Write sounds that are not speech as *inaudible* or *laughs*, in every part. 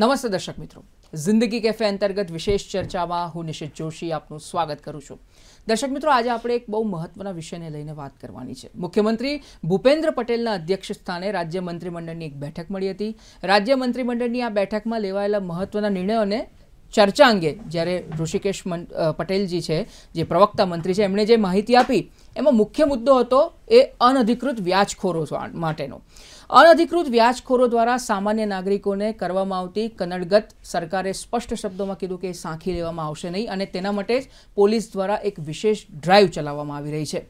નમસ્તે દર્શક મિત્રો જિંદગી કેફે અંતર્ગત વિશેષ ચર્ચામાં હું નિશિત જોશી આપનું સ્વાગત કરું છું દર્શક મિત્રો આજે આપણે એક બહુ મહત્વના વિષયને લઈને વાત કરવાની છે મુખ્યમંત્રી ભૂપેન્દ્ર પટેલના અધ્યક્ષ સ્થાને રાજ્ય મંત્રીમંડળની એક બેઠક મળી હતી રાજ્ય મંત્રીમંડળની આ બેઠકમાં લેવાયેલા મહત્વના નિર્ણયોને ચર્ચા અંગે જ્યારે ઋષિકેશ પટેલજી છે જે પ્રવક્તા મંત્રી છે એમણે જે માહિતી આપી એમાં મુખ્ય મુદ્દો હતો એ અનધિકૃત વ્યાજખોરો માટેનો અનધિકૃત વ્યાજખોરો દ્વારા સામાન્ય નાગરિકોને કરવામાં આવતી કનડગત સરકારે સ્પષ્ટ શબ્દોમાં કીધું કે સાંખી લેવામાં આવશે નહીં અને તેના માટે જ પોલીસ દ્વારા એક વિશેષ ડ્રાઈવ ચલાવવામાં આવી રહી છે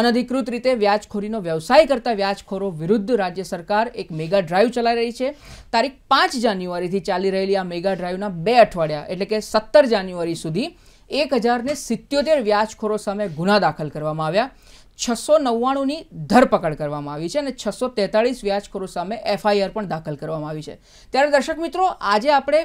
અનધિકૃત રીતે વ્યાજખોરીનો વ્યવસાય કરતા વ્યાજખોરો વિરુદ્ધ રાજ્ય સરકાર એક મેગા ડ્રાઈવ ચલાવી રહી છે તારીખ પાંચ જાન્યુઆરીથી ચાલી રહેલી આ મેગા ડ્રાઈવના બે અઠવાડિયા એટલે કે સત્તર જાન્યુઆરી સુધી એક હજારને સિત્યોતેર વ્યાજખોરો સામે ગુના દાખલ કરવામાં આવ્યા છસો નવ્વાણુંની ધરપકડ કરવામાં આવી છે અને છસો તેતાળીસ વ્યાજખોરો સામે એફઆઈઆર પણ દાખલ કરવામાં આવી છે ત્યારે દર્શક મિત્રો આજે આપણે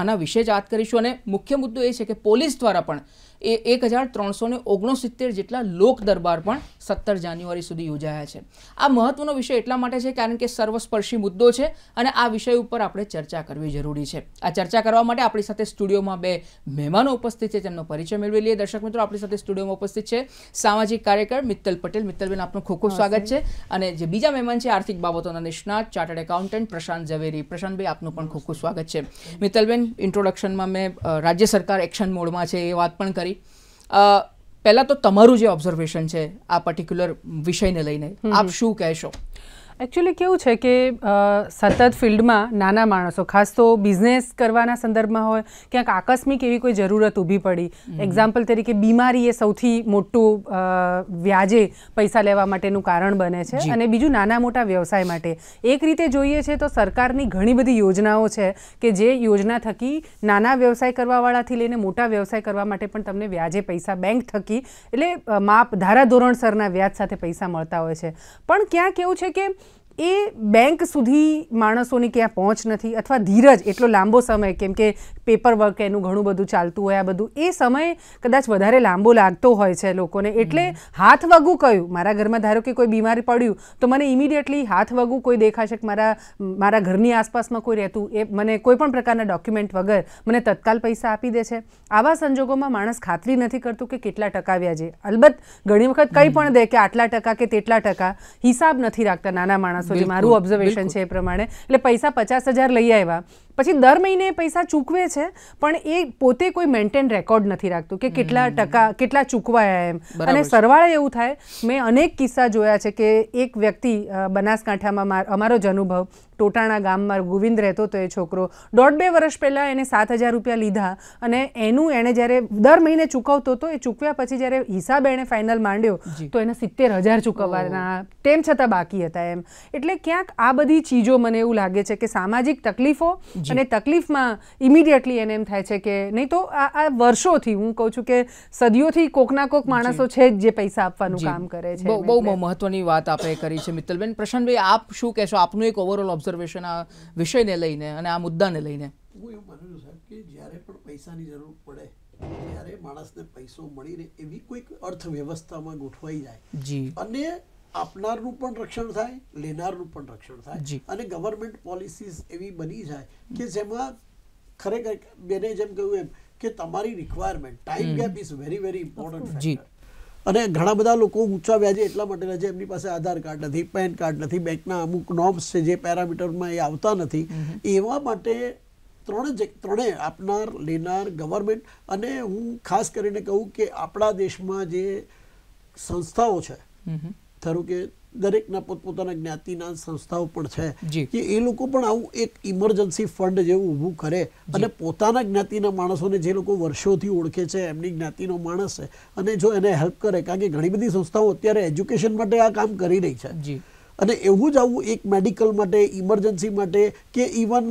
આના વિશે જ વાત કરીશું અને મુખ્ય મુદ્દો એ છે કે પોલીસ દ્વારા પણ એ એક હજાર ત્રણસો ઓગણસિત્તેર જેટલા લોક દરબાર પણ સત્તર જાન્યુઆરી સુધી યોજાયા છે આ મહત્વનો વિષય એટલા માટે છે કારણ કે સર્વસ્પર્શી મુદ્દો છે અને આ વિષય ઉપર આપણે ચર્ચા કરવી જરૂરી છે આ ચર્ચા કરવા માટે આપણી સાથે સ્ટુડિયોમાં બે મહેમાનો ઉપસ્થિત છે તેમનો પરિચય મેળવી લઈએ દર્શક મિત્રો આપણી સાથે સ્ટુડિયોમાં ઉપસ્થિત છે સામાજિક કાર્યકર મિત્તલ પટેલ મિત્તલબેન આપનું ખૂબ ખૂબ સ્વાગત છે અને જે બીજા મહેમાન છે આર્થિક બાબતોના નિષ્ણાત ચાર્ટર્ડ એકાઉન્ટન્ટ પ્રશાંત ઝવેરી પ્રશાંતભાઈ આપનું પણ ખૂબ ખૂબ સ્વાગત છે મિત્તલબેન ઇન્ટ્રોડક્શનમાં મેં રાજ્ય સરકાર એક્શન મોડમાં છે એ વાત પણ કરી કરી પહેલાં તો તમારું જે ઓબ્ઝર્વેશન છે આ પર્ટિક્યુલર વિષયને લઈને આપ શું કહેશો એકચ્યુઅલી કેવું છે કે સતત ફિલ્ડમાં નાના માણસો ખાસ તો બિઝનેસ કરવાના સંદર્ભમાં હોય ક્યાંક આકસ્મિક એવી કોઈ જરૂરત ઊભી પડી એક્ઝામ્પલ તરીકે બીમારી એ સૌથી મોટું વ્યાજે પૈસા લેવા માટેનું કારણ બને છે અને બીજું નાના મોટા વ્યવસાય માટે એક રીતે જોઈએ છે તો સરકારની ઘણી બધી યોજનાઓ છે કે જે યોજના થકી નાના વ્યવસાય કરવાવાળાથી લઈને મોટા વ્યવસાય કરવા માટે પણ તમને વ્યાજે પૈસા બેંક થકી એટલે માપ ધારા ધોરણસરના વ્યાજ સાથે પૈસા મળતા હોય છે પણ ક્યાંક એવું છે કે એ બેંક સુધી માણસોની ક્યાં પહોંચ નથી અથવા ધીરજ એટલો લાંબો સમય કેમ કે પેપર વર્ક એનું ઘણું બધું ચાલતું હોય આ બધું એ સમય કદાચ વધારે લાંબો લાગતો હોય છે લોકોને એટલે હાથ વગું કયું મારા ઘરમાં ધારો કે કોઈ બીમારી પડ્યું તો મને ઇમિડિયેટલી હાથ વગું કોઈ દેખાશે કે મારા મારા ઘરની આસપાસમાં કોઈ રહેતું એ મને કોઈ પણ પ્રકારના ડોક્યુમેન્ટ વગર મને તત્કાલ પૈસા આપી દે છે આવા સંજોગોમાં માણસ ખાતરી નથી કરતું કે કેટલા ટકા વ્યાજે અલબત્ત ઘણી વખત કંઈ પણ દે કે આટલા ટકા કે તેટલા ટકા હિસાબ નથી રાખતા નાના માણસો જે મારું ઓબ્ઝર્વેશન છે એ પ્રમાણે એટલે પૈસા પચાસ હજાર લઈ આવ્યા પછી દર મહિને પૈસા ચૂકવે છે પણ એ પોતે કોઈ મેન્ટેન રેકોર્ડ નથી રાખતું કે કેટલા ટકા કેટલા ચૂકવાયા એમ અને સરવાળે એવું થાય મેં અનેક કિસ્સા જોયા છે કે એક વ્યક્તિ બનાસકાંઠામાં અમારો જ અનુભવ ટોટાણા ગામમાં ગોવિંદ રહેતો હતો એ છોકરો દોઢ બે વર્ષ પહેલાં એને સાત હજાર રૂપિયા લીધા અને એનું એણે જ્યારે દર મહિને ચૂકવતો હતો એ ચૂકવ્યા પછી જ્યારે હિસાબ એણે ફાઇનલ માંડ્યો તો એને સિત્તેર હજાર ચૂકવવાના તેમ છતાં બાકી હતા એમ એટલે ક્યાંક આ બધી ચીજો મને એવું લાગે છે કે સામાજિક તકલીફો અને તકલીફમાં ઇમિડિયટલી એને એમ થાય છે કે નહીં તો આ વર્ષોથી હું કહું છું કે સદીઓથી કોકના કોક માણસો છે જ જે પૈસા આપવાનું કામ કરે છે બહુ બહુ મહત્વની વાત આપણે કરી છે મિત્તલબેન પ્રશાંતભાઈ આપ શું કહેશો આપનું એક ઓવરઓલ ઓબ્ઝર્વ સર્વેશન આ વિષયને લઈને અને આ મુદ્દાને લઈને હું એવું માનું છું સાહેબ કે જ્યારે પણ પૈસાની જરૂર પડે ત્યારે માણસને પૈસો મળી રહે એવી કોઈક અર્થવ્યવસ્થામાં ગોઠવાઈ જાય જી અને આપનારનું પણ રક્ષણ થાય લેનારનું પણ રક્ષણ થાય અને ગવર્મેન્ટ પોલિસીસ એવી બની જાય કે જેમાં ખરેખર બેને જેમ કહ્યું એમ કે તમારી requirement time gap is very very important factor અને ઘણા બધા લોકો ઊંચા વ્યાજે એટલા માટે લે છે એમની પાસે આધાર કાર્ડ નથી પેન કાર્ડ નથી બેંકના અમુક નોર્મ્સ છે જે પેરામીટરમાં એ આવતા નથી એવા માટે ત્રણ જ ત્રણે આપનાર લેનાર ગવર્મેન્ટ અને હું ખાસ કરીને કહું કે આપણા દેશમાં જે સંસ્થાઓ છે ધારો કે દરેકના પોતપોતાના જ્ઞાતિના સંસ્થાઓ પણ છે કે એ લોકો પણ આવું એક ઇમરજન્સી ફંડ જેવું ઊભું કરે અને પોતાના જ્ઞાતિના માણસોને જે લોકો વર્ષોથી ઓળખે છે એમની જ્ઞાતિનો માણસ છે અને જો એને હેલ્પ કરે કારણ કે ઘણી બધી સંસ્થાઓ અત્યારે એજ્યુકેશન માટે આ કામ કરી રહી છે જી અને એવું જ આવું એક મેડિકલ માટે ઇમરજન્સી માટે કે even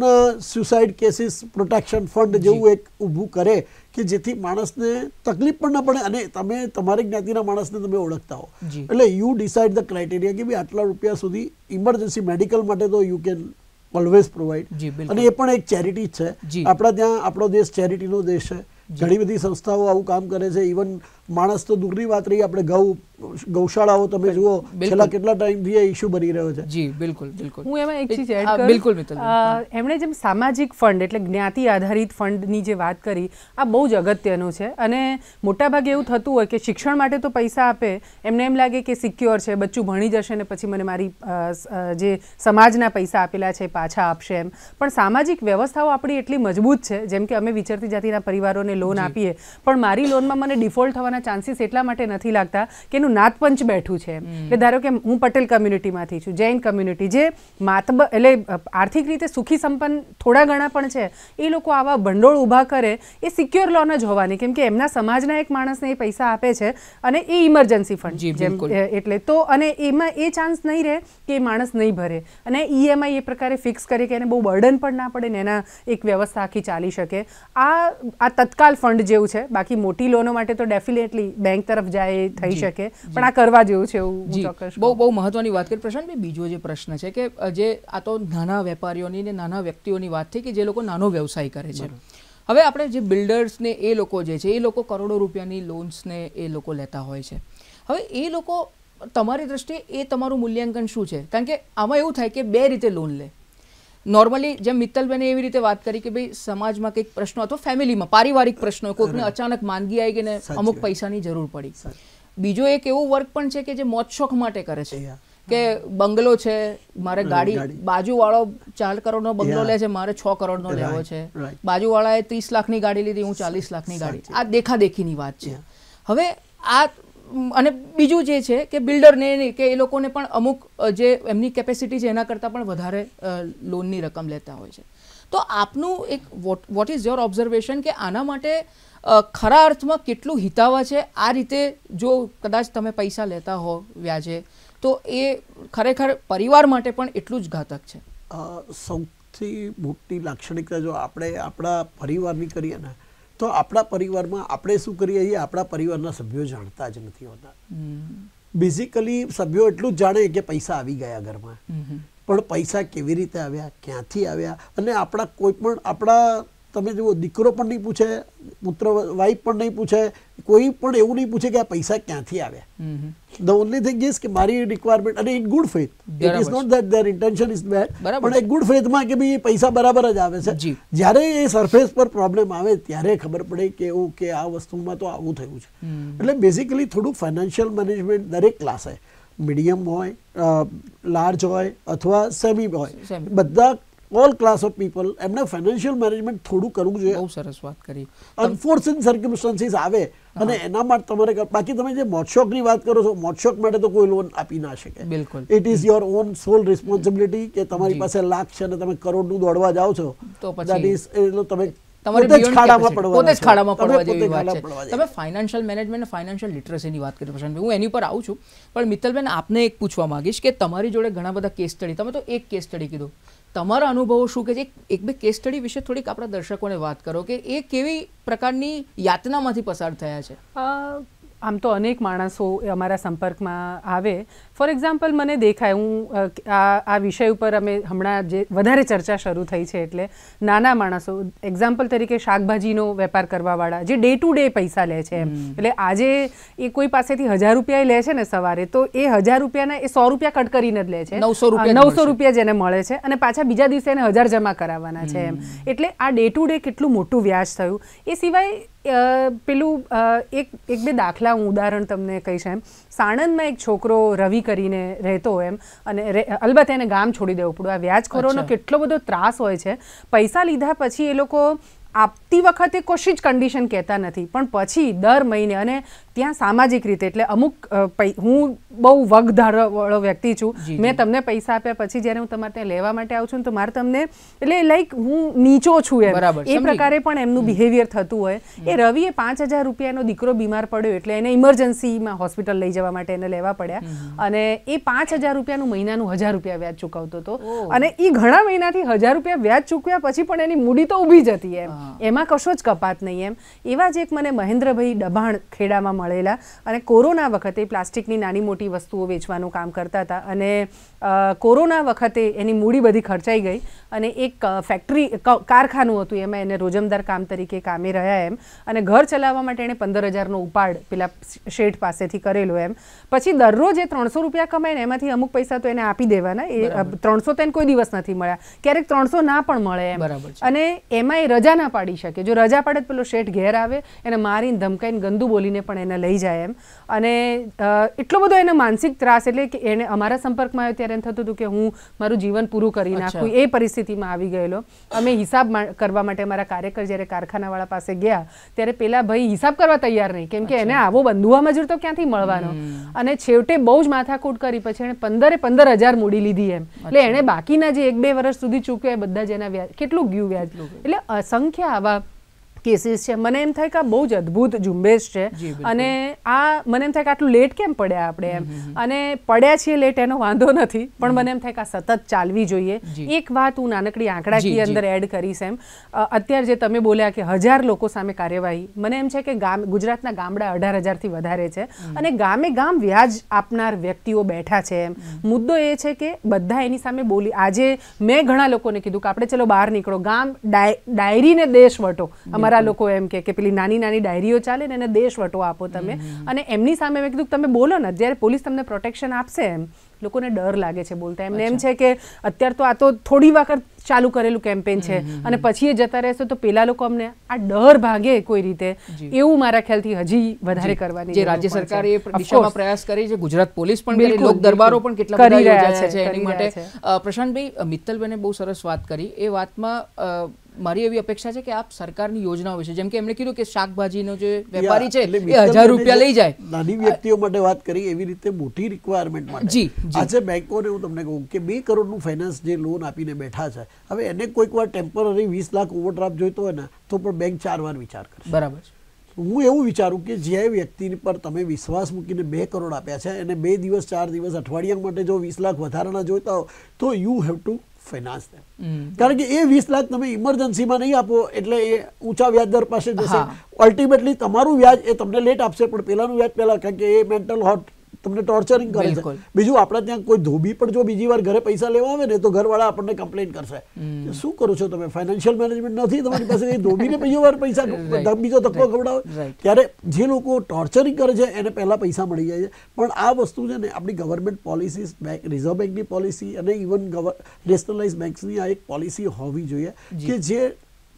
suicide cases protection fund જેવું એક ઊભું કરે કે જેથી માણસને તકલીફ પણ ના પડે અને તમે તમારી જ્ઞાતિના માણસને તમે ઓળખતા હો એટલે યુ ડિસાઇડ ધ ક્રાઇટેરિયા કે ભાઈ આટલા રૂપિયા સુધી ઇમરજન્સી મેડિકલ માટે તો યુ કેન ઓલવેઝ પ્રોવાઈડ અને એ પણ એક ચેરિટી છે આપણા ત્યાં આપણો દેશ ચેરિટીનો દેશ છે ઘણી બધી સંસ્થાઓ આવું કામ કરે છે ઇવન માણસ તો દૂરની વાત રહી આપણે ગૌ ગૌશાળાઓ તમે જુઓ છેલ્લા કેટલા ટાઈમથી એ ઇશ્યુ બની રહ્યો છે જી બિલકુલ બિલકુલ હું એમાં એક ચીજ એડ બિલકુલ મિત્ર એમણે જેમ સામાજિક ફંડ એટલે જ્ઞાતિ આધારિત ફંડની જે વાત કરી આ બહુ જ અગત્યનું છે અને મોટાભાગે એવું થતું હોય કે શિક્ષણ માટે તો પૈસા આપે એમને એમ લાગે કે સિક્યોર છે બચ્ચું ભણી જશે ને પછી મને મારી જે સમાજના પૈસા આપેલા છે પાછા આપશે એમ પણ સામાજિક વ્યવસ્થાઓ આપણી એટલી મજબૂત છે જેમ કે અમે વિચારતી જાતિના પરિવારોને લોન આપીએ પણ મારી લોનમાં મને ડિફોલ્ટ થવાના એના ચાન્સીસ એટલા માટે નથી લાગતા કે એનું નાતપંચ બેઠું છે કે ધારો કે હું પટેલ કમ્યુનિટીમાંથી છું જૈન કમ્યુનિટી જે માતબ એટલે આર્થિક રીતે સુખી સંપન્ન થોડા ઘણા પણ છે એ લોકો આવા ભંડોળ ઊભા કરે એ સિક્યોર લોન જ હોવાની કેમ કે એમના સમાજના એક માણસને એ પૈસા આપે છે અને એ ઇમરજન્સી ફંડ જેમ એટલે તો અને એમાં એ ચાન્સ નહીં રહે કે એ માણસ નહીં ભરે અને ઈએમઆઈ e એ પ્રકારે ફિક્સ કરે કે એને બહુ બર્ડન પણ ના પડે ને એના એક વ્યવસ્થા આખી ચાલી શકે આ આ તત્કાલ ફંડ જેવું છે બાકી મોટી લોનો માટે તો ડેફિલે ડેફિનેટલી બેંક તરફ જાય થઈ શકે પણ આ કરવા જેવું છે એવું ચોક્કસ બહુ બહુ મહત્વની વાત કરી પ્રશાંત બીજો જે પ્રશ્ન છે કે જે આ તો નાના વેપારીઓની ને નાના વ્યક્તિઓની વાત થઈ કે જે લોકો નાનો વ્યવસાય કરે છે હવે આપણે જે બિલ્ડર્સને એ લોકો જે છે એ લોકો કરોડો રૂપિયાની લોન્સને એ લોકો લેતા હોય છે હવે એ લોકો તમારી દ્રષ્ટિએ એ તમારું મૂલ્યાંકન શું છે કારણ કે આમાં એવું થાય કે બે રીતે લોન લે નોર્મલી જેમ મિત્તલબેને એવી રીતે વાત કરી કે ભાઈ સમાજમાં કંઈક પ્રશ્નો અથવા ફેમિલીમાં પારિવારિક પ્રશ્નો કોઈકને અચાનક માંદગી આવી ને અમુક પૈસાની જરૂર પડી બીજો એક એવો વર્ક પણ છે કે જે મોજશોખ માટે કરે છે કે બંગલો છે મારે ગાડી બાજુવાળો ચાર કરોડનો બંગલો લે છે મારે છ કરોડનો લેવો છે બાજુવાળાએ ત્રીસ લાખની ગાડી લીધી હું ચાલીસ લાખની ગાડી આ દેખાદેખીની વાત છે હવે આ અને બીજું જે છે કે બિલ્ડરને કે એ લોકોને પણ અમુક જે એમની કેપેસિટી છે એના કરતાં પણ વધારે લોનની રકમ લેતા હોય છે તો આપનું એક what what is your observation કે આના માટે ખરા અર્થમાં કેટલું હિતાવા છે આ રીતે જો કદાચ તમે પૈસા લેતા હો વ્યાજે તો એ ખરેખર પરિવાર માટે પણ એટલું જ ઘાતક છે સૌથી મોટી લાક્ષણિકતા જો આપણે આપણા પરિવારની કરીએ ને તો આપણા પરિવારમાં આપણે શું કરીએ છીએ આપણા પરિવારના સભ્યો જાણતા જ નથી હોતા બેઝિકલી સભ્યો એટલું જ જાણે કે પૈસા આવી ગયા ઘરમાં પણ પૈસા કેવી રીતે આવ્યા ક્યાંથી આવ્યા અને આપણા કોઈ પણ આપણા તમે જુઓ દીકરો પણ નહીં પૂછે પુત્ર વાઈફ પણ નહીં પૂછે કોઈ પણ એવું નહીં પૂછે કે આ પૈસા ક્યાંથી આવ્યા ધ ઓનલી થિંગ ઇઝ કે મારી રિક્વાયરમેન્ટ અને in good faith it is not that their intention is bad પણ એક ગુડ ફેથમાં કે ભાઈ પૈસા બરાબર જ આવે છે જ્યારે એ સરફેસ પર પ્રોબ્લેમ આવે ત્યારે ખબર પડે કે એવું કે આ વસ્તુમાં તો આવું થયું છે એટલે બેઝિકલી થોડું ફાઇનાન્શિયલ મેનેજમેન્ટ દરેક ક્લાસે મીડિયમ હોય લાર્જ હોય અથવા સેમી હોય બધા ઓલ ક્લાસ ઓફ પીપલ એમને ફાઇનાન્શિયલ મેનેજમેન્ટ થોડું કરવું જોઈએ બહુ સરસ વાત કરી અનફોર્સિન સર્કમસ્ટન્સીસ આવે અને એના માટે તમારે બાકી તમે જે મોટશોકની વાત કરો છો મોટશોક માટે તો કોઈ લોન આપી ના શકે બિલકુલ it is your own sole responsibility કે તમારી પાસે લાખ છે અને તમે કરોડનું દોડવા જાઓ છો તો પછી એટલે તમે હું એની પર આવું છું પણ મિત્તલબેન આપને એક પૂછવા માંગીશ કે તમારી જોડે ઘણા બધા કેસ સ્ટડી તમે તો એક કેસ સ્ટડી કીધું તમારા અનુભવો શું કે જે એક બે કેસ સ્ટડી વિશે થોડીક આપણા દર્શકોને વાત કરો કે એ કેવી પ્રકારની યાતનામાંથી પસાર થયા છે આમ તો અનેક માણસો અમારા સંપર્કમાં આવે ફોર એક્ઝામ્પલ મને દેખાય હું આ આ વિષય ઉપર અમે હમણાં જે વધારે ચર્ચા શરૂ થઈ છે એટલે નાના માણસો એક્ઝામ્પલ તરીકે શાકભાજીનો વેપાર કરવાવાળા જે ડે ટુ ડે પૈસા લે છે એટલે આજે એ કોઈ પાસેથી હજાર રૂપિયા લે છે ને સવારે તો એ હજાર રૂપિયાના એ સો રૂપિયા કટ કરીને જ લે છે નવસો રૂપિયા નવસો રૂપિયા જેને મળે છે અને પાછા બીજા દિવસે એને હજાર જમા કરાવવાના છે એમ એટલે આ ડે ટુ ડે કેટલું મોટું વ્યાજ થયું એ સિવાય પેલું એક એક બે દાખલા હું ઉદાહરણ તમને કહીશ એમ સાણંદમાં એક છોકરો રવિ કરીને રહેતો એમ અને અલબત્ત એને ગામ છોડી દેવું પડ્યું આ વ્યાજખોરોનો કેટલો બધો ત્રાસ હોય છે પૈસા લીધા પછી એ લોકો આપતી વખતે કોશી જ કન્ડિશન કહેતા નથી પણ પછી દર મહિને અને ત્યાં સામાજિક રીતે એટલે અમુક હું બહુ વગધારવાળો વ્યક્તિ છું મેં તમને પૈસા આપ્યા પછી જ્યારે હું તમારે ત્યાં લેવા માટે આવું છું તો મારે તમને એટલે લાઈક હું નીચો છું એમ એ પ્રકારે પણ એમનું બિહેવિયર થતું હોય એ રવિએ પાંચ હજાર રૂપિયાનો દીકરો બીમાર પડ્યો એટલે એને ઇમરજન્સીમાં હોસ્પિટલ લઈ જવા માટે એને લેવા પડ્યા અને એ પાંચ હજાર રૂપિયાનું મહિનાનું હજાર રૂપિયા વ્યાજ ચૂકવતો હતો અને એ ઘણા મહિનાથી હજાર રૂપિયા વ્યાજ ચૂકવ્યા પછી પણ એની મૂડી તો ઊભી જતી એમ એમાં કશો જ કપાત નહીં એમ એવા જ એક મને મહેન્દ્રભાઈ દબાણ ખેડામાં મળેલા અને કોરોના વખતે પ્લાસ્ટિકની નાની મોટી વસ્તુઓ વેચવાનું કામ કરતા હતા અને કોરોના વખતે એની મૂડી બધી ખર્ચાઈ ગઈ અને એક ફેક્ટરી કારખાનું હતું એમાં એને રોજમદાર કામ તરીકે કામે રહ્યા એમ અને ઘર ચલાવવા માટે એણે પંદર હજારનો ઉપાડ પેલા શેઠ પાસેથી કરેલો એમ પછી દરરોજ એ ત્રણસો રૂપિયા કમાય ને એમાંથી અમુક પૈસા તો એને આપી દેવાના એ ત્રણસો તો એને કોઈ દિવસ નથી મળ્યા ક્યારેક ત્રણસો ના પણ મળે એમ અને એમાં એ રજા ના પાડી શકે જો રજા પાડે પેલો શેઠ ઘેર આવે એને મારીને ધમકાઈને ગંદુ બોલીને પણ એને એને લઈ જાય એમ અને એટલો બધો એનો માનસિક ત્રાસ એટલે કે એને અમારા સંપર્કમાં આવ્યો ત્યારે એમ થતું હતું કે હું મારું જીવન પૂરું કરી નાખું એ પરિસ્થિતિમાં આવી ગયેલો અમે હિસાબ કરવા માટે અમારા કાર્યકર જ્યારે કારખાનાવાળા પાસે ગયા ત્યારે પેલા ભાઈ હિસાબ કરવા તૈયાર નહીં કેમ કે એને આવો બંધુઆ મજૂર તો ક્યાંથી મળવાનો અને છેવટે બહુ જ માથાકૂટ કરી પછી એણે પંદરે પંદર હજાર મૂડી લીધી એમ એટલે એણે બાકીના જે એક બે વર્ષ સુધી ચૂક્યો એ બધા જ એના વ્યાજ કેટલું ગયું વ્યાજ એટલે અસંખ્ય આવા કેસીસ છે મને એમ થાય કે આ બહુ જ અદ્ભુત ઝુંબેશ છે અને આ મને એમ થાય કે આટલું લેટ કેમ પડ્યા આપણે એમ અને પડ્યા છીએ લેટ એનો વાંધો નથી પણ મને એમ થાય કે આ સતત ચાલવી જોઈએ એક વાત હું નાનકડી આંકડાકીય અંદર એડ કરીશ એમ અત્યારે જે તમે બોલ્યા કે હજાર લોકો સામે કાર્યવાહી મને એમ છે કે ગામ ગુજરાતના ગામડા અઢાર હજારથી વધારે છે અને ગામે ગામ વ્યાજ આપનાર વ્યક્તિઓ બેઠા છે એમ મુદ્દો એ છે કે બધા એની સામે બોલી આજે મેં ઘણા લોકોને કીધું કે આપણે ચલો બહાર નીકળો ગામ ડાયરીને દેશ વટો અમારા ઘણા લોકો એમ કે પેલી નાની નાની ડાયરીઓ ચાલે ને એને દેશવટો આપો તમે અને એમની સામે મેં કીધું તમે બોલો ને જ્યારે પોલીસ તમને પ્રોટેક્શન આપશે એમ લોકોને ડર લાગે છે બોલતા એમને એમ છે કે અત્યારે તો આ તો થોડી વખત ચાલુ કરેલું કેમ્પેન છે અને પછી એ જતા રહેશે તો પેલા લોકો અમને આ ડર ભાગે કોઈ રીતે એવું મારા ખ્યાલથી હજી વધારે કરવાની જે રાજ્ય સરકારે એ દિશામાં પ્રયાસ કરી છે ગુજરાત પોલીસ પણ કરી લોક દરબારો પણ કેટલા કરી રહ્યા છે એની માટે પ્રશાંતભાઈ મિત્તલબેને બહુ સરસ વાત કરી એ વાતમાં મારી એવી અપેક્ષા છે કે આપ સરકારની યોજનાઓ વિશે જેમ કે એમણે કીધું કે શાકભાજીનો જે વેપારી છે એ હજાર રૂપિયા લઈ જાય નાની વ્યક્તિઓ માટે વાત કરી એવી રીતે મોટી રિક્વાયરમેન્ટ માટે જી આજે બેંકોને હું તમને કહું કે બે કરોડનું ફાઇનાન્સ જે લોન આપીને બેઠા છે હવે એને કોઈક વાર ટેમ્પરરી વીસ લાખ ઓવરડ્રાફ્ટ જોઈતો હોય ને તો પણ બેંક ચાર વાર વિચાર કરે બરાબર હું એવું વિચારું કે જે વ્યક્તિ પર તમે વિશ્વાસ મૂકીને બે કરોડ આપ્યા છે અને બે દિવસ ચાર દિવસ અઠવાડિયા માટે જો વીસ લાખ વધારાના જોઈતા હો તો યુ હેવ ટુ ફાઇનાન્સ કારણ કે એ વીસ લાખ તમે ઇમરજન્સીમાં નહીં આપો એટલે એ ઊંચા વ્યાજ દર પાસે જશે અલ્ટિમેટલી તમારું વ્યાજ એ તમને લેટ આપશે પણ પેલાનું વ્યાજ પહેલાં કારણ કે એ મેન્ટલ હોટ તમને ટોર્ચરિંગ કરે છે બીજું આપણે ત્યાં કોઈ ધોબી પણ જો બીજી વાર ઘરે પૈસા લેવા આવે ને તો ઘરવાળા આપણને કમ્પ્લેન કરશે શું કરો છો તમે ફાઇનાન્શિયલ મેનેજમેન્ટ નથી તમારી પાસે ધોબીને *laughs* બીજી વાર પૈસા બીજો ધક્કો ખવડાવે ત્યારે જે લોકો ટોર્ચરિંગ કરે છે એને પહેલા પૈસા મળી જાય છે પણ આ વસ્તુ છે ને આપણી ગવર્મેન્ટ પોલિસી બેંક રિઝર્વ બેંકની પોલિસી અને ઇવન નેશનલાઇઝ બેંક્સની આ એક પોલિસી હોવી જોઈએ કે જે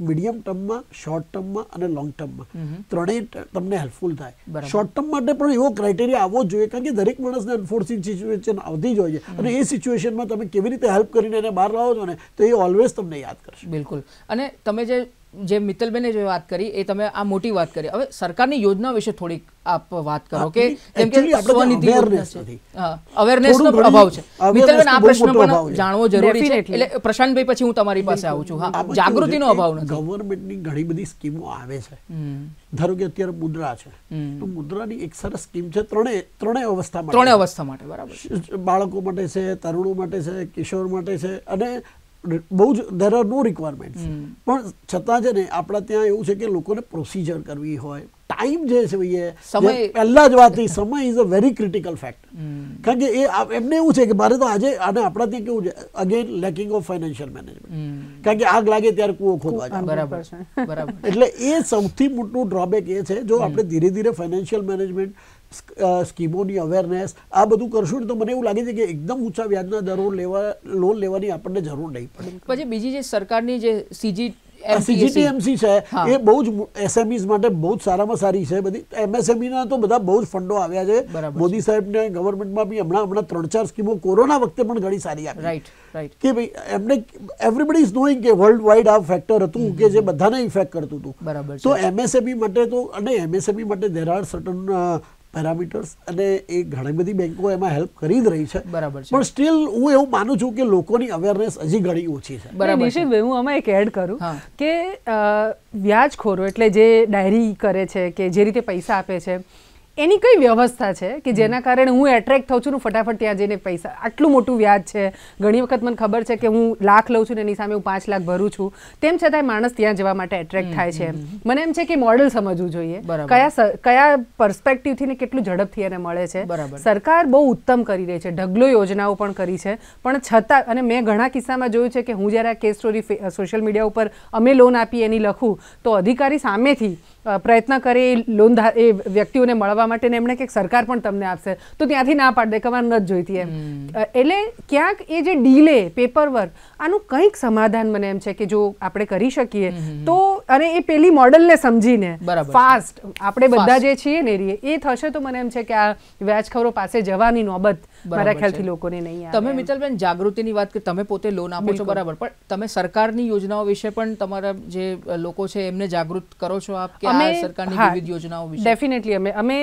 મીડિયમ ટર્મમાં શોર્ટ ટર્મમાં અને લોંગ ટર્મમાં ત્રણેય તમને હેલ્પફુલ થાય શોર્ટ ટર્મ માટે પણ એવો ક્રાઇટેરિયા આવવો જોઈએ કારણ કે દરેક માણસને અનફોર્સિન સિચ્યુએશન આવતી જ હોય છે અને એ સિચ્યુએશનમાં તમે કેવી રીતે હેલ્પ કરીને એને બહાર લાવો છો ને તો એ ઓલવેઝ તમને યાદ કરશે બિલકુલ અને તમે જે જે મિત્તલબેને જે વાત કરી એ તમે આ મોટી વાત કરી હવે સરકારની યોજના વિશે થોડીક આપ વાત કરો કે જેમ કે સ્વનિધિ અવેરનેસ નો અભાવ છે મિત્તલબેન આ પ્રશ્ન પણ જાણવો જરૂરી છે એટલે પ્રશાંતભાઈ પછી હું તમારી પાસે આવું છું હા જાગૃતિનો અભાવ નથી ગવર્મેન્ટની ઘણી બધી સ્કીમો આવે છે ધારો કે અત્યારે મુદ્રા છે તો મુદ્રાની એક સરસ સ્કીમ છે ત્રણે ત્રણેય અવસ્થા ત્રણે અવસ્થા માટે બરાબર બાળકો માટે છે તરુણો માટે છે કિશોર માટે છે અને બહુ જ દેર આર નો રિક્વાયરમેન્ટ્સ પણ છતાં છે ને આપણા ત્યાં એવું છે કે લોકોને પ્રોસિજર કરવી હોય ટાઈમ જે છે ભાઈ સમય પહેલાં જ વાત સમય is a very critical fact કારણ કે એ એમને એવું છે કે મારે તો આજે અને આપણા ત્યાં કેવું છે again lacking of financial management કારણ કે આગ લાગે ત્યારે કૂવો ખોદવા જાય બરાબર એટલે એ સૌથી મોટું ડ્રોબેક એ છે જો આપણે ધીરે ધીરે ફાઇનાન્શિયલ મેનેજમેન્ટ સ્કીમોની અવેરનેસ આ બધું કરશું ને તો મને એવું લાગે છે કે એકદમ ઊંચા વ્યાજના દરો લેવા લોન લેવાની આપણને જરૂર નહીં પડે પછી બીજી જે સરકારની જે સીજી સીજીટીએમસી છે એ બહુ જ એસએમઈઝ માટે બહુ જ સારામાં સારી છે બધી એમએસએમઈના e તો બધા બહુ જ ફંડો આવ્યા છે મોદી સાહેબને ગવર્મેન્ટમાં બી હમણાં હમણાં ત્રણ ચાર સ્કીમો કોરોના વખતે પણ ઘણી સારી આપી રાઈટ કે ભાઈ એમને એવરીબડી ઇઝ નોઈંગ કે વર્લ્ડ વાઇડ આ ફેક્ટર હતું કે જે બધાને ઇફેક્ટ કરતું હતું બરાબર તો એમએસએમઈ e માટે તો અને એમએસએમઈ e માટે ધેર આર સર્ટન પેરામીટર્સ અને એ ઘણી બધી બેંકો એમાં હેલ્પ કરી જ રહી છે બરાબર પણ સ્ટીલ હું એવું માનું છું કે લોકોની અવેરનેસ હજી ઘણી ઓછી છે બરાબર છે હું આમાં એક એડ કરું કે વ્યાજખોરો એટલે જે ડાયરી કરે છે કે જે રીતે પૈસા આપે છે એની કઈ વ્યવસ્થા છે કે જેના કારણે હું એટ્રેક્ટ થઉં છું ને ફટાફટ ત્યાં જઈને પૈસા આટલું મોટું વ્યાજ છે ઘણી વખત મને ખબર છે કે હું લાખ લઉં છું ને એની સામે હું પાંચ લાખ ભરું છું તેમ છતાં માણસ ત્યાં જવા માટે એટ્રેક્ટ થાય છે મને એમ છે કે મોડલ સમજવું જોઈએ કયા કયા પર્સપેક્ટિવથી ને કેટલું ઝડપથી એને મળે છે સરકાર બહુ ઉત્તમ કરી રહી છે ઢગલો યોજનાઓ પણ કરી છે પણ છતાં અને મેં ઘણા કિસ્સામાં જોયું છે કે હું જ્યારે આ કેસ સ્ટોરી સોશિયલ મીડિયા ઉપર અમે લોન આપી એની લખું તો અધિકારી સામેથી પ્રયત્ન કરે એ લોન એ વ્યક્તિઓને મળવા કરવા માટે એમણે કે સરકાર પણ તમને આપશે તો ત્યાંથી ના પાડી દે કે નથી જોઈતી એમ એટલે ક્યાંક એ જે ડીલે પેપર વર્ક આનું કંઈક સમાધાન મને એમ છે કે જો આપણે કરી શકીએ તો અને એ પેલી મોડલને સમજીને ફાસ્ટ આપણે બધા જે છીએ ને એ થશે તો મને એમ છે કે આ વ્યાજખોરો પાસે જવાની નોબત મારા ખ્યાલથી લોકોને નહીં આવે તમે મિત્તલબેન જાગૃતિની વાત કે તમે પોતે લોન આપો છો બરાબર પણ તમે સરકારની યોજનાઓ વિશે પણ તમારા જે લોકો છે એમને જાગૃત કરો છો આપ કે આ સરકારની વિવિધ યોજનાઓ વિશે ડેફિનેટલી અમે અમે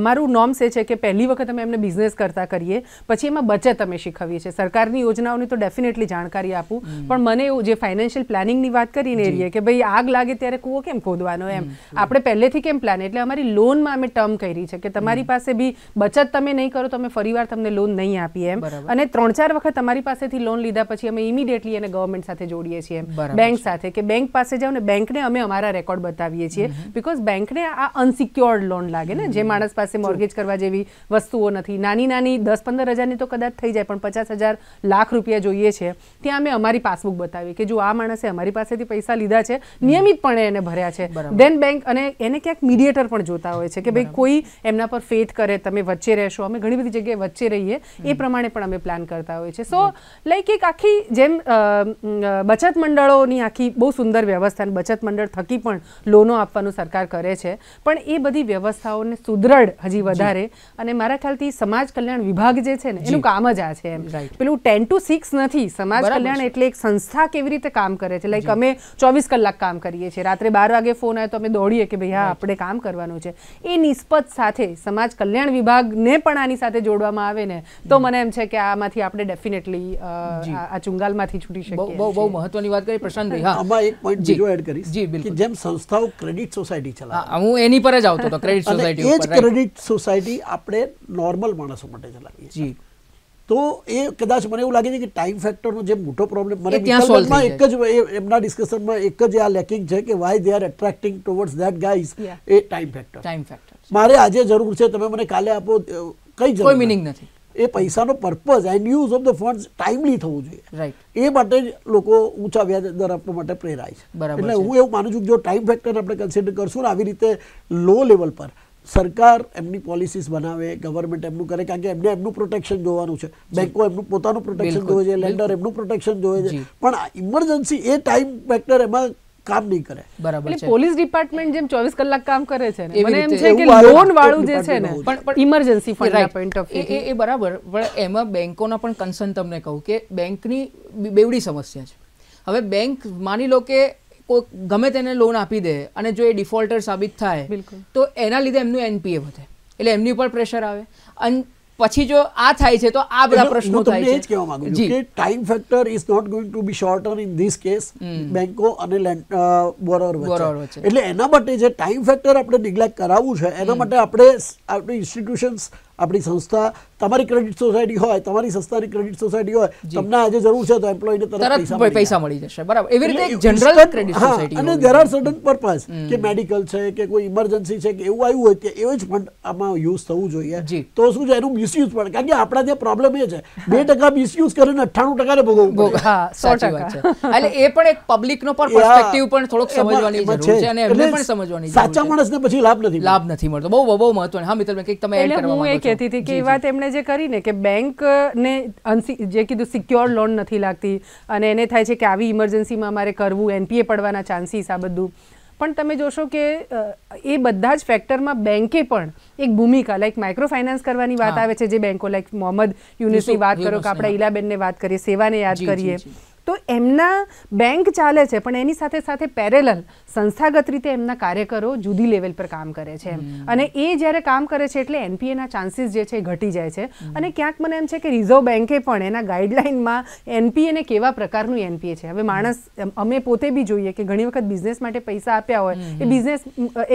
અમારું નોર્મ્સ એ છે કે પહેલી વખત અમે એમને બિઝનેસ કરતા કરીએ પછી એમાં બચત અમે શીખવીએ છીએ સરકારની યોજનાઓની તો ડેફિનેટલી જાણકારી આપું પણ મને એવું જે ફાઇનાન્શિયલ પ્લાનિંગની વાત કરીને રહીએ કે ભાઈ આગ લાગે ત્યારે કૂવો કેમ ખોદવાનો એમ આપણે પહેલેથી કેમ પ્લાન એટલે અમારી લોનમાં અમે ટર્મ કરી છે કે તમારી પાસે બી બચત તમે નહીં કરો તો તમે ફરીવાર તમને લોન નહીં આપીએ એમ અને ત્રણ ચાર વખત તમારી પાસેથી લોન લીધા પછી અમે ઇમિડિયેટલી એને ગવર્મેન્ટ સાથે જોડીએ છીએ એમ બેંક સાથે કે બેંક પાસે જાઓ ને બેંકને અમે અમારા રેકોર્ડ બતાવીએ છીએ બિકોઝ બેંકને આ અનસિક્યોર્ડ લોન લાગે ને જે માણસ પાસે મોર્ગેજ કરવા જેવી વસ્તુઓ નથી નાની નાની દસ પંદર હજારની તો કદાચ થઈ જાય પણ પચાસ હજાર લાખ રૂપિયા જોઈએ છે ત્યાં અમે અમારી પાસબુક બતાવી કે જો આ માણસે અમારી પાસેથી પૈસા લીધા છે નિયમિતપણે એને ભર્યા છે દેન બેંક અને એને ક્યાંક મીડિયેટર પણ જોતા હોય છે કે ભાઈ કોઈ એમના પર ફેથ કરે તમે વચ્ચે રહેશો અમે ઘણી બધી જગ્યાએ વચ્ચે રહીએ એ પ્રમાણે પણ અમે પ્લાન કરતા હોય છે સો લાઈક એક આખી જેમ બચત મંડળોની આખી બહુ સુંદર વ્યવસ્થા બચત મંડળ થકી પણ લોનો આપવાનું સરકાર કરે છે પણ એ બધી વ્યવસ્થાઓને સુદ્રઢ હજી વધારે અને મારા ખ્યાલથી સમાજ કલ્યાણ વિભાગ જે છે ને એનું કામ જ આ છે એમ પેલું ટેન ટુ સિક્સ નથી સમાજ કલ્યાણ સંચાલન એટલે એક સંસ્થા કેવી રીતે કામ કરે છે લાઈક અમે ચોવીસ કલાક કામ કરીએ છીએ રાત્રે બાર વાગે ફોન આવે તો અમે દોડીએ કે ભાઈ હા આપણે કામ કરવાનું છે એ નિસ્બત સાથે સમાજ કલ્યાણ વિભાગને પણ આની સાથે જોડવામાં આવે ને તો મને એમ છે કે આમાંથી આપણે ડેફિનેટલી આ ચુંગાલમાંથી છૂટી શકીએ બહુ બહુ મહત્વની વાત કરી પ્રશાંતભાઈ હા આમાં એક પોઈન્ટ જીરો એડ કરીશ જી બિલકુલ જેમ સંસ્થાઓ ક્રેડિટ સોસાયટી ચલાવે હું એની પર જ આવતો હતો ક્રેડિટ સોસાયટી એ જ ક્રેડિટ સોસાયટી આપણે નોર્મલ માણસો માટે ચલાવીએ છીએ તો એ કદાચ મને એવું લાગે છે કે ટાઈમ ફેક્ટરનો જે મોટો પ્રોબ્લેમ મને વિકલ્પમાં એક જ એમના ડિસ્કશનમાં એક જ આ લેકિંગ છે કે why they are attracting towards that guys એ ટાઈમ ફેક્ટર ટાઈમ ફેક્ટર મારે આજે જરૂર છે તમે મને કાલે આપો કઈ જરૂર મીનિંગ નથી એ પૈસાનો purpose and use of the fund timely થવું જોઈએ રાઈટ એ માટે જ લોકો ઊંચા વ્યાજ દર આપવા માટે પ્રેરાય છે એટલે હું એવું માનું છું કે જો ટાઈમ ફેક્ટર આપણે કન્સિડર કરશું ને આવી રીતે લો લેવલ પર સરકાર એમની પોલિસીસ બનાવે ગવર્મેન્ટ એમનું કરે કારણ કે એમને એમનું પ્રોટેક્શન જોવાનું છે બેંકો એમનું પોતાનું પ્રોટેક્શન જોવે છે લેન્ડર એમનું પ્રોટેક્શન જોવે છે પણ ઇમરજન્સી એ ટાઈમ ફેક્ટર એમાં કામ નહીં કરે બરાબર પોલીસ ડિપાર્ટમેન્ટ જેમ ચોવીસ કલાક કામ કરે છે મને એમ છે કે લોન વાળું જે છે ને પણ ઇમરજન્સી પોઈન્ટ ઓફ એ એ બરાબર પણ એમાં બેંકોના પણ કન્સર્ન તમને કહું કે બેંકની બેવડી સમસ્યા છે હવે બેંક માની લો કે ગમે તેને લોન આપી દે અને જો એ ડિફોલ્ટર સાબિત થાય તો એના લીધે એમનું એનપીએ વધે એટલે એમની ઉપર પ્રેશર આવે અને પછી જો આ થાય છે તો આ બધા પ્રશ્નો થાય છે એ જ કહેવા માંગુ છું કે time factor is not going to be shorter in this case બેંકો અને બોરોર વચ્ચે એટલે એના માટે જે ટાઈમ ફેક્ટર આપણે નિગ્લેક્ટ કરાવવું છે એના માટે આપણે આપણી ઇન્સ્ટિટ્યુશન્સ આપણી સંસ્થા તમારી ક્રેડિટ સોસાયટી હોય તમારી સંસ્થાની ક્રેડિટ સોસાયટી હોય તમને આજે જરૂર છે તો એમ્પ્લોયને તરત પૈસા મળી જશે બરાબર એવી રીતે જનરલ ક્રેડિટ સોસાયટી અને ધેર આર સર્ટન પર્પસ કે મેડિકલ છે કે કોઈ ઇમરજન્સી છે કે એવું આવ્યું હોય કે એવો જ ફંડ આમાં યુઝ થવું જોઈએ તો શું છે એનું મિસયુઝ પણ કારણ કે આપણા ત્યાં પ્રોબ્લેમ એ છે બે ટકા મિસયુઝ કરીને અઠ્ઠાણું ટકાને ભોગવવું ટકા એટલે એ પણ એક પબ્લિકનો પણ પર્સપેક્ટિવ પણ થોડોક સમજવાની જરૂર છે અને એમને પણ સમજવાની સાચા માણસને પછી લાભ નથી લાભ નથી મળતો બહુ બહુ મહત્વનું હા મિત્ર કંઈક તમે એડ કરવા માંગો કહેતી હતી કે એ વાત એમણે જે કરીને કે બેંકને જે કીધું સિક્યોર લોન નથી લાગતી અને એને થાય છે કે આવી ઇમરજન્સીમાં અમારે કરવું એનપીએ પડવાના ચાન્સીસ આ બધું પણ તમે જોશો કે એ બધા જ ફેક્ટરમાં બેન્કે પણ એક ભૂમિકા લાઈક માઇક્રો ફાઇનાન્સ કરવાની વાત આવે છે જે બેંકો લાઈક મોહમ્મદ યુનિસની વાત કરો કે આપણા ઈલાબેનને વાત કરીએ સેવાને યાદ કરીએ તો એમના બેંક ચાલે છે પણ એની સાથે સાથે પેરેલલ સંસ્થાગત રીતે એમના કાર્યકરો જુદી લેવલ પર કામ કરે છે અને એ જ્યારે કામ કરે છે એટલે એનપીએના ચાન્સીસ જે છે એ ઘટી જાય છે અને ક્યાંક મને એમ છે કે રિઝર્વ બેન્કે પણ એના ગાઈડલાઇનમાં એનપીએને કેવા પ્રકારનું એનપીએ છે હવે માણસ અમે પોતે બી જોઈએ કે ઘણી વખત બિઝનેસ માટે પૈસા આપ્યા હોય એ બિઝનેસ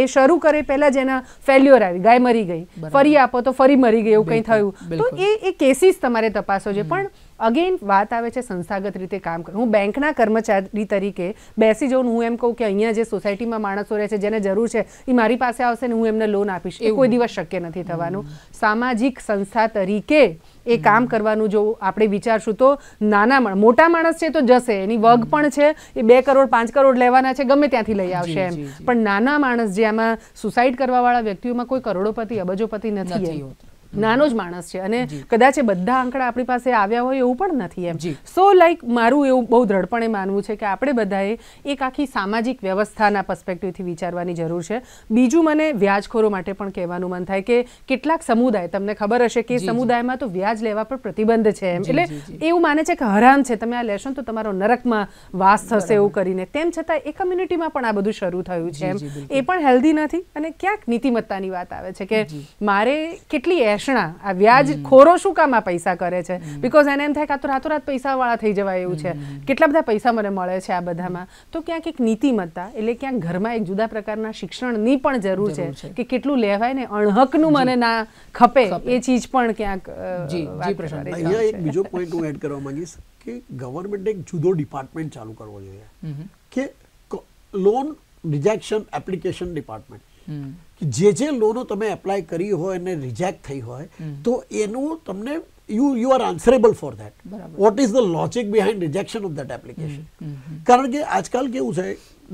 એ શરૂ કરે પહેલાં જ એના ફેલ્યુઅર આવી ગાય મરી ગઈ ફરી આપો તો ફરી મરી ગઈ એવું કંઈ થયું તો એ એ કેસીસ તમારે તપાસો છે પણ અગેન વાત આવે છે સંસ્થાગત રીતે કામ કરું હું બેંકના કર્મચારી તરીકે બેસી જાઉં હું એમ કહું કે અહીંયા જે સોસાયટીમાં માણસો રહે છે જેને જરૂર છે એ મારી પાસે આવશે ને હું એમને લોન આપીશ એ કોઈ દિવસ શક્ય નથી થવાનું સામાજિક સંસ્થા તરીકે એ કામ કરવાનું જો આપણે વિચારશું તો નાના માણસ મોટા માણસ છે તો જશે એની વગ પણ છે એ બે કરોડ પાંચ કરોડ લેવાના છે ગમે ત્યાંથી લઈ આવશે એમ પણ નાના માણસ જે આમાં સુસાઇડ કરવાવાળા વ્યક્તિઓમાં કોઈ કરોડોપતિ અબજોપતિ નથી નાનો જ માણસ છે અને કદાચ એ બધા આંકડા આપણી પાસે આવ્યા હોય એવું પણ નથી એમ સો લાઈક મારું એવું બહુ દ્રઢપણે માનવું છે કે આપણે બધાએ એક આખી સામાજિક વ્યવસ્થાના પર્સપેક્ટિવથી વિચારવાની જરૂર છે બીજું મને વ્યાજખોરો માટે પણ કહેવાનું મન થાય કે કેટલાક સમુદાય તમને ખબર હશે કે સમુદાયમાં તો વ્યાજ લેવા પર પ્રતિબંધ છે એમ એટલે એવું માને છે કે હરામ છે તમે આ લેશો તો તમારો નરકમાં વાસ થશે એવું કરીને તેમ છતાં એ કમ્યુનિટીમાં પણ આ બધું શરૂ થયું છે એમ એ પણ હેલ્ધી નથી અને ક્યાંક નીતિમત્તાની વાત આવે છે કે મારે કેટલી તૃષ્ણા આ વ્યાજ ખોરો શું કામ આ પૈસા કરે છે બીકોઝ એને એમ થાય કે આ તો રાતોરાત પૈસાવાળા થઈ જવાય એવું છે કેટલા બધા પૈસા મને મળે છે આ બધામાં તો ક્યાંક એક નીતિમત્તા એટલે ક્યાંક ઘરમાં એક જુદા પ્રકારના શિક્ષણની પણ જરૂર છે કે કેટલું લેવાય ને અણહકનું મને ના ખપે એ ચીજ પણ ક્યાંક એક બીજો પોઈન્ટ હું એડ કરવા માંગીશ કે ગવર્મેન્ટ એક જુદો ડિપાર્ટમેન્ટ ચાલુ કરવો જોઈએ કે લોન રિજેક્શન એપ્લિકેશન ડિપાર્ટમેન્ટ જે જે લોનો તમે એપ્લાય કરી હોય અને રિજેક્ટ થઈ હોય તો એનું તમને you you are answerable for that what is the logic behind rejection of that application કારણ કે આજકાલ કેવું છે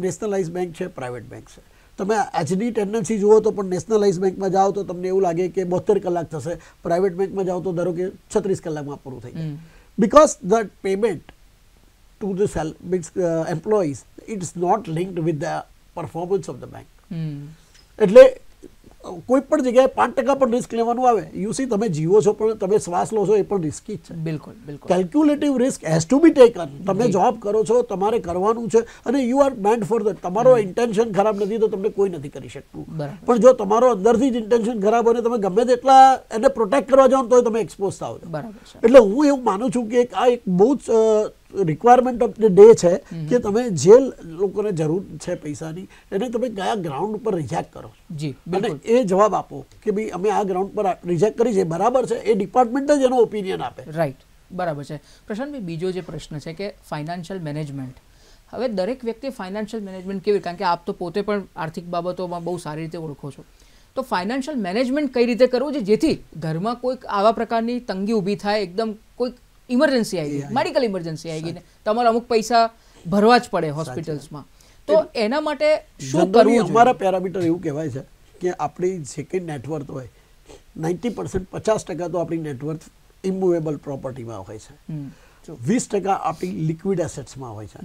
નેશનલાઇઝ બેંક છે પ્રાઇવેટ બેંક છે તમે આજની ટેન્ડન્સી જુઓ તો પણ નેશનલાઇઝ બેંકમાં જાઓ તો તમને એવું લાગે કે બોતેર કલાક થશે પ્રાઇવેટ બેંકમાં જાઓ તો ધારો કે છત્રીસ કલાકમાં પૂરું થઈ જાય because that payment to the cell employees it's not linked with the performance of the bank એટલે કોઈ પણ જગ્યાએ પાંચ ટકા પણ રિસ્ક લેવાનું આવે યુસી તમે જીવો છો પણ તમે શ્વાસ લો છો એ પણ રિસ્કી જ છે બિલકુલ બિલકુલ calculative risk has to be taken તમે જોબ કરો છો તમારે કરવાનું છે અને you are meant for the તમારો ઇન્ટેન્શન ખરાબ નથી તો તમને કોઈ નથી કરી શકતું પણ જો તમારો અંદરથી જ ઇન્ટેન્શન ખરાબ હોય તમે ગમે તેટલા એને પ્રોટેક્ટ કરવા જાઓ તો તમે એક્સપોઝ થાવ છો એટલે હું એવું માનું છું કે આ એક બહુ જ રિક્વાયરમેન્ટ ઓફ ધ ડે છે કે તમે જે લોકોને જરૂર છે પૈસાની એને તમે કયા ગ્રાઉન્ડ ઉપર રિજેક્ટ કરો જી અને એ જવાબ આપો કે ભાઈ અમે આ ગ્રાઉન્ડ પર રિજેક્ટ કરી છે બરાબર છે એ ડિપાર્ટમેન્ટ જ એનો ઓપિનિયન આપે રાઈટ બરાબર છે પ્રશાંતભાઈ બીજો જે પ્રશ્ન છે કે ફાઇનાન્શિયલ મેનેજમેન્ટ હવે દરેક વ્યક્તિ ફાઇનાન્શિયલ મેનેજમેન્ટ કેવી કારણ કે આપ તો પોતે પણ આર્થિક બાબતોમાં બહુ સારી રીતે ઓળખો છો તો ફાઇનાન્શિયલ મેનેજમેન્ટ કઈ રીતે કરવું છે જેથી ઘરમાં કોઈક આવા પ્રકારની તંગી ઊભી થાય એકદમ ઇમરજન્સી આવી ગઈ મેડિકલ ઇમરજન્સી આવી ગઈ ને તમારે અમુક પૈસા ભરવા જ પડે હોસ્પિટલ્સમાં તો એના માટે શું કરવું અમારા પેરામીટર એવું કહેવાય છે કે આપણી જે કંઈ નેટવર્થ હોય નાઇન્ટી પર્સન્ટ પચાસ ટકા તો આપણી નેટવર્થ ઇમુવેબલ પ્રોપર્ટીમાં હોય છે વીસ ટકા આપણી લિક્વિડ એસેટ્સમાં હોય છે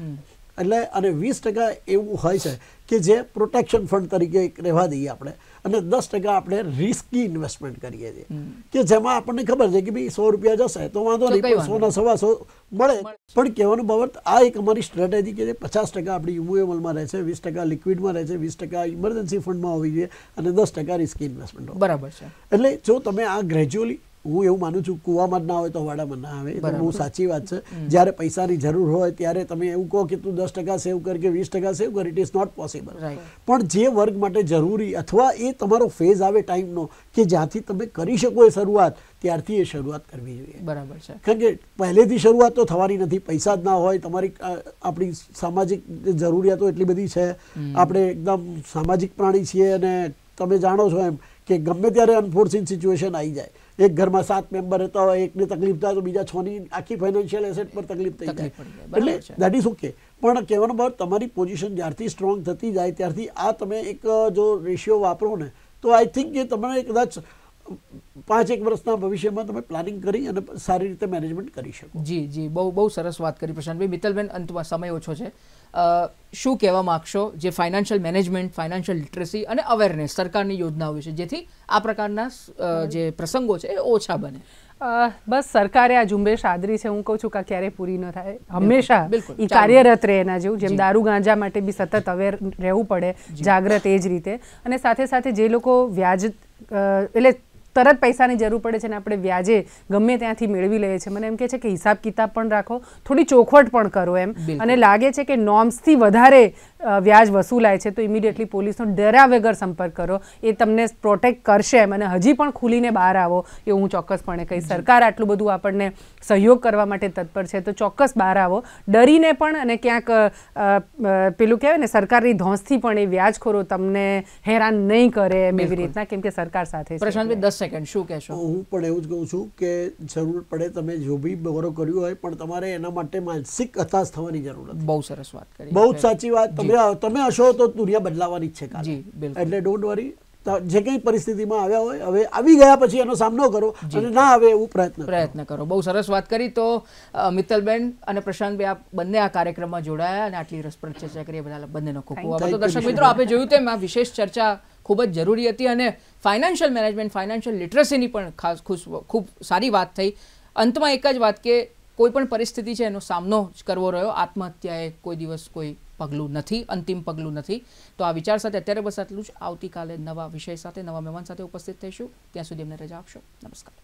એટલે અને વીસ ટકા એવું હોય છે કે જે પ્રોટેક્શન ફંડ તરીકે રહેવા દઈએ આપણે અને દસ ટકા આપણે રિસ્કી ઇન્વેસ્ટમેન્ટ કરીએ છીએ કે જેમાં આપણને ખબર છે કે ભાઈ સો રૂપિયા જશે તો વાંધો નહીં પણ સોના સવા સો મળે પણ કહેવાનો બાબત આ એક અમારી સ્ટ્રેટેજી કે પચાસ ટકા આપણી ઇમ્યુએબલમાં રહે છે વીસ ટકા લિક્વિડમાં રહે છે વીસ ટકા ઇમરજન્સી ફંડમાં હોવી જોઈએ અને દસ ટકા રિસ્કી ઇન્વેસ્ટમેન્ટ બરાબર છે એટલે જો તમે આ ગ્રેજ્યુઅલી હું એવું માનું છું કૂવામાં ના હોય તો વાડામાં ના આવે એ બહુ સાચી વાત છે જ્યારે પૈસાની જરૂર હોય ત્યારે તમે એવું કહો કે તું દસ ટકા સેવ કર કે વીસ ટકા સેવ કર ઇટ ઇઝ નોટ પોસિબલ પણ જે વર્ગ માટે જરૂરી અથવા એ તમારો ફેઝ આવે ટાઈમનો કે જ્યાંથી તમે કરી શકો એ શરૂઆત ત્યારથી એ શરૂઆત કરવી જોઈએ બરાબર છે કારણ કે પહેલેથી શરૂઆત તો થવાની નથી પૈસા જ ના હોય તમારી આપણી સામાજિક જરૂરિયાતો એટલી બધી છે આપણે એકદમ સામાજિક પ્રાણી છીએ અને તમે જાણો છો એમ કે ગમે ત્યારે અનફોર્ચ્યુન સિચ્યુએશન આવી જાય એક ઘરમાં સાત મેમ્બર હતા હોય એકને તકલીફ થાય તો બીજા છની આખી ફાઇનાન્શિયલ એસેટ પર તકલીફ થઈ જાય એટલે દેટ ઇઝ ઓકે પણ કહેવાનું ભાવ તમારી પોઝિશન જ્યારથી સ્ટ્રોંગ થતી જાય ત્યારથી આ તમે એક જો રેશિયો વાપરો ને તો આઈ થિંક એ તમારે કદાચ પાંચ એક વર્ષના ભવિષ્યમાં તમે પ્લાનિંગ કરી અને સારી રીતે મેનેજમેન્ટ કરી શકો જી જી બહુ બહુ સરસ વાત કરી પ્રશાંતભાઈ મિત્તલબેન અંતમાં સમય ઓછો છે શું કહેવા માગશો જે financial management financial literacy and awareness સરકારની યોજનાઓ વિશે જેથી આ પ્રકારના જે પ્રસંગો છે એ ઓછા બને બસ સરકારે આ ઝુંબેશ આદરી છે હું કહું છું કે ક્યારેય પૂરી ન થાય હંમેશા એ કાર્યરત રહે એના જેવું જેમ દારૂ ગાંજા માટે બી સતત અવેર રહેવું પડે જાગ્રત એ જ રીતે અને સાથે સાથે જે લોકો વ્યાજ એટલે તરત પૈસાની જરૂર પડે છે અને આપણે વ્યાજે ગમે ત્યાંથી મેળવી લઈએ છીએ મને એમ કે છે કે હિસાબ કિતાબ પણ રાખો થોડી ચોખવટ પણ કરો એમ અને લાગે છે કે નોર્મ્સથી વધારે વ્યાજ વસૂલાય છે તો ઇમિડિયેટલી પોલીસનો ડર્યા વગર સંપર્ક કરો એ તમને પ્રોટેક્ટ કરશે એમ અને હજી પણ ખુલીને બહાર આવો એ હું ચોક્કસપણે કહીશ સરકાર આટલું બધું આપણને સહયોગ કરવા માટે તત્પર છે તો ચોક્કસ બહાર આવો ડરીને પણ અને ક્યાંક પેલું કહેવાય ને સરકારની ધોંસથી પણ એ વ્યાજખોરો તમને હેરાન નહીં કરે એમ એવી રીતના કેમ કે સરકાર સાથે પ્રશાંતભાઈ દસ સેકન્ડ શું કહેશો હું પણ એવું જ કહું છું કે જરૂર પડે તમે જો બી બગડો કર્યું હોય પણ તમારે એના માટે માનસિક હતાશ થવાની જરૂર નથી બહુ સરસ વાત કરી બહુ સાચી વાત તમે તમે હશો તો દુનિયા બદલાવાની જ છે એટલે ડોન્ટ વરી જે કઈ પરિસ્થિતિમાં આવ્યા હોય હવે આવી ગયા પછી એનો સામનો કરો અને ના આવે એવું પ્રયત્ન પ્રયત્ન કરો બહુ સરસ વાત કરી તો મિત્તલબેન અને પ્રશાંતભાઈ આપ બંને આ કાર્યક્રમમાં જોડાયા અને આટલી રસપ્રદ ચર્ચા કરી બધા બંનેનો ખૂબ ખૂબ આભાર તો દર્શક મિત્રો આપે જોયું તેમ આ વિશેષ ચર્ચા ખૂબ જ જરૂરી હતી અને ફાઇનાન્શિયલ મેનેજમેન્ટ ફાઇનાન્શિયલ લિટરસીની પણ ખાસ ખુશ ખૂબ સારી વાત થઈ અંતમાં એક જ વાત કે કોઈ પણ પરિસ્થિતિ છે એનો સામનો કરવો રહ્યો આત્મહત્યાએ કોઈ દિવસ કોઈ પગલું નથી અંતિમ પગલું નથી તો આ વિચાર સાથે અત્યારે બસ આટલું જ આવતીકાલે નવા વિષય સાથે નવા મહેમાન સાથે ઉપસ્થિત થઈશું ત્યાં સુધી અમને રજા આપશો નમસ્કાર